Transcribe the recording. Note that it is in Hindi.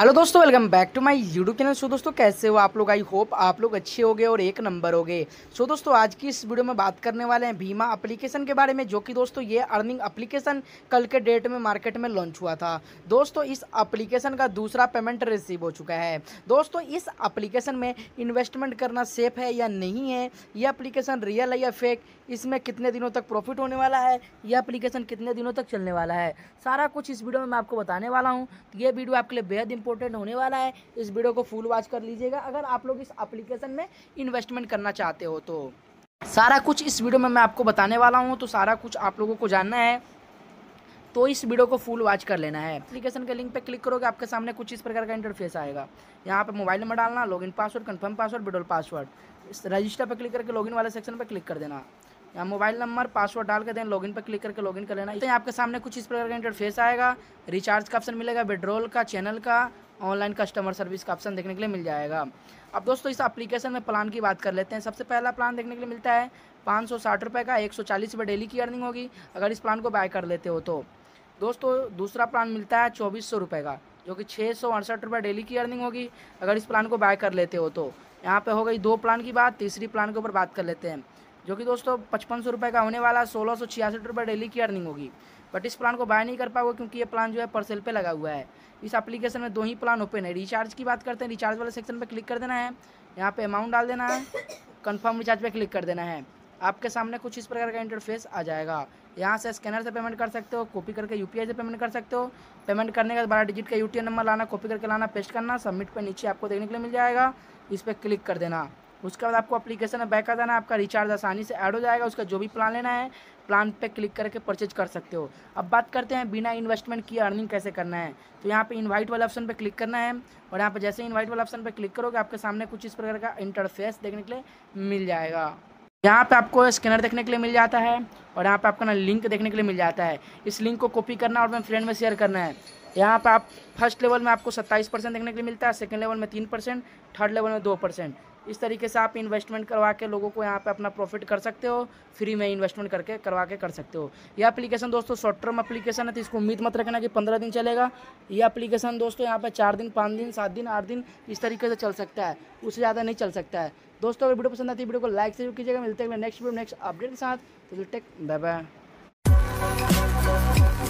हेलो दोस्तों welcome back to my YouTube channel so दोस्तों कैसे हो आप लोग आई होप आप लोग अच्छे हो गए और एक नंबर हो गए सो दोस्तों आज की इस वीडियो में बात करने वाले हैं भीमा एप्लीकेशन के बारे में जो कि दोस्तों ये अर्निंग एप्लीकेशन कल के डेट में मार्केट में लॉन्च हुआ था दोस्तों इस एप्लीकेशन का दूसरा पेमेंट रिसीव हो चुका है दोस्तों इस अप्लीकेशन में इन्वेस्टमेंट करना सेफ है या नहीं है यह अप्लीकेशन रियल है या फेक इसमें कितने दिनों तक प्रॉफिट होने वाला है यह अप्लीकेशन कितने दिनों तक चलने वाला है सारा कुछ इस वीडियो में मैं आपको बताने वाला हूँ तो ये वीडियो आपके लिए बेहद इंपॉर्टेंट इंपॉर्टेंट होने वाला है इस वीडियो को फुल वॉच कर लीजिएगा अगर आप लोग इस अप्लीकेशन में इन्वेस्टमेंट करना चाहते हो तो सारा कुछ इस वीडियो में मैं आपको बताने वाला हूँ तो सारा कुछ आप लोगों को जानना है तो इस वीडियो को फुल वॉच कर लेना है एप्लीकेशन के लिंक पर क्लिक करोगे आपके सामने कुछ इस प्रकार का इंटरफेस आएगा यहाँ पर मोबाइल नंबर डालना login password confirm password withdrawal password register पर क्लिक करके लॉगिन वाले सेक्शन पर क्लिक कर देना या मोबाइल नंबर पासवर्ड डाल के दें लॉगिन पर क्लिक करके लॉगिन कर लेना तो आपके सामने कुछ इस प्रकार का इंटरफेस आएगा रिचार्ज का ऑप्शन मिलेगा विड्रोल का चैनल का ऑनलाइन कस्टमर सर्विस का ऑप्शन देखने के लिए मिल जाएगा अब दोस्तों इस एप्लीकेशन में प्लान की बात कर लेते हैं सबसे पहला प्लान देखने के लिए मिलता है पाँच सौ साठ रुपये का एक सौ चालीस रुपये डेली की अर्निंग होगी अगर इस प्लान को बाय कर लेते हो तो दोस्तों दूसरा प्लान मिलता है चौबीस सौ रुपये का जो कि छः सौ अड़सठ रुपये डेली की अर्निंग होगी अगर इस प्लान को बाय कर लेते हो तो यहाँ पे हो गई दो प्लान की बात तीसरी प्लान के ऊपर बात कर लेते हैं जो कि दोस्तों पचपन सौ रुपये का होने वाला सोलह सौ छियासठ रुपये डेली की अर्निंग होगी बट इस प्लान को बाय नहीं कर पाओगे क्योंकि ये प्लान जो है परसेल पे लगा हुआ है इस एप्लीकेशन में दो ही प्लान ओपन है रिचार्ज की बात करते हैं रिचार्ज वाले सेक्शन पर क्लिक कर देना है यहाँ पे अमाउंट डाल देना है कन्फर्म रिचार्ज पर क्लिक कर देना है आपके सामने कुछ इस प्रकार का इंटरफेस आ जाएगा यहाँ से स्कैनर से पेमेंट कर सकते हो कॉपी करके यू से पेमेंट कर सकते हो पेमेंट करने के बाद बारह डिजिट का यू नंबर लाना कॉपी करके लाना पेस्ट करना सबमिट पर नीचे आपको देखने के लिए मिल जाएगा इस पर क्लिक कर देना उसके बाद आपको अप्लीकेशन में बैक कर जाना आपका रिचार्ज आसानी से ऐड हो जाएगा उसका जो भी प्लान लेना है प्लान पे क्लिक करके परचेज कर सकते हो अब बात करते हैं बिना इन्वेस्टमेंट की अर्निंग कैसे करना है तो यहाँ पे इनवाइट वाले ऑप्शन पे क्लिक करना है और यहाँ पे जैसे इनवाइट वाले ऑप्शन पे क्लिक करोगे आपके सामने कुछ इस प्रकार का इंटरफेस देखने के लिए मिल जाएगा यहाँ पे आपको स्कैनर देखने के लिए मिल जाता है और यहाँ पे आपका ना लिंक देखने के लिए मिल जाता है इस लिंक को कॉपी करना और अपने फ्रेंड में शेयर करना है यहाँ पे आप फर्स्ट लेवल में आपको 27 परसेंट देखने के लिए मिलता है सेकंड लेवल में तीन परसेंट थर्ड लेवल में दो परसेंट इस तरीके से आप इन्वेस्टमेंट करवा के लोगों को यहाँ पे अपना प्रॉफिट कर सकते हो फ्री में इन्वेस्टमेंट करके करवा के कर सकते हो यह एप्लीकेशन दोस्तों शॉर्ट टर्म एप्लीकेशन है तो इसको उम्मीद मत रखना कि पंद्रह दिन चलेगा यह एप्लीकेशन दोस्तों यहाँ पर चार दिन पाँच दिन सात दिन आठ दिन इस तरीके से चल सकता है उससे ज़्यादा नहीं चल सकता है दोस्तों अगर वीडियो पसंद आती है वीडियो को लाइक से कीजिएगा मिलते हैं नेक्स्ट वीडियो नेक्स्ट अपडेट के साथ तो टेक बाय बाय